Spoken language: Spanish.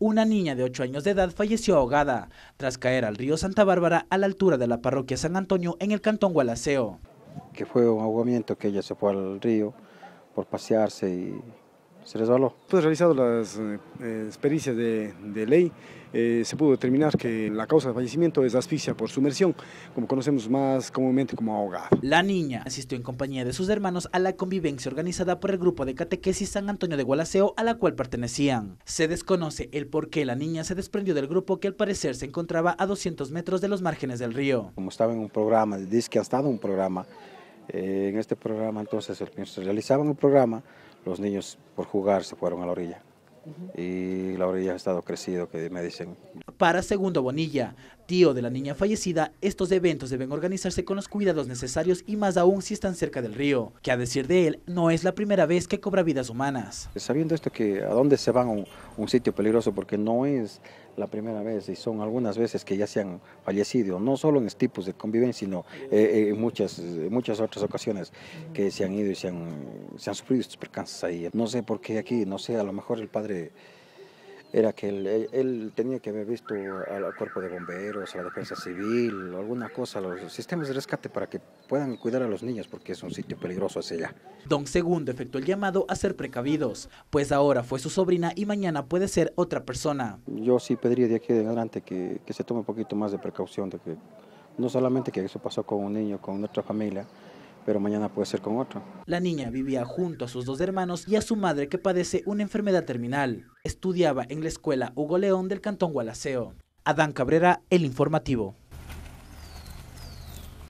una niña de 8 años de edad falleció ahogada tras caer al río Santa Bárbara a la altura de la parroquia San Antonio en el cantón Gualaceo. Que fue un ahogamiento que ella se fue al río por pasearse y se resbaló. Después realizado las eh, eh, experiencias de, ley, eh, se pudo determinar que la causa de fallecimiento es asfixia por sumersión, como conocemos más comúnmente como ahogado. La niña asistió en compañía de sus hermanos a la convivencia organizada por el grupo de catequesis San Antonio de Gualaceo a la cual pertenecían. Se desconoce el por qué la niña se desprendió del grupo que al parecer se encontraba a 200 metros de los márgenes del río. Como estaba en un programa, dice que ha estado en un programa eh, en este programa entonces realizaban el programa, los niños por jugar se fueron a la orilla. Y la orilla ha estado crecido, que me dicen para Segundo Bonilla, tío de la niña fallecida, estos eventos deben organizarse con los cuidados necesarios y más aún si están cerca del río, que a decir de él, no es la primera vez que cobra vidas humanas. Sabiendo esto que a dónde se van a un, sitio peligroso, porque no es la primera vez y son algunas veces que ya se han fallecido, no solo en tipos de convivencia, sino eh, eh, en muchas, muchas otras ocasiones que se han ido y se han, se han sufrido estos percances ahí. No sé por qué aquí, no sé, a lo mejor el padre era que él, tenía que haber visto al cuerpo de bomberos, a la defensa civil, alguna cosa, los sistemas de rescate para que puedan cuidar a los niños porque es un sitio peligroso hacia allá. Don Segundo efectuó el llamado a ser precavidos, pues ahora fue su sobrina y mañana puede ser otra persona. Yo sí pediría de aquí adelante que, que se tome un poquito más de precaución, de que no solamente que eso pasó con un niño, con otra familia, pero mañana puede ser con otro. La niña vivía junto a sus dos hermanos y a su madre que padece una enfermedad terminal. Estudiaba en la escuela Hugo León del Cantón Gualaceo. Adán Cabrera, El Informativo.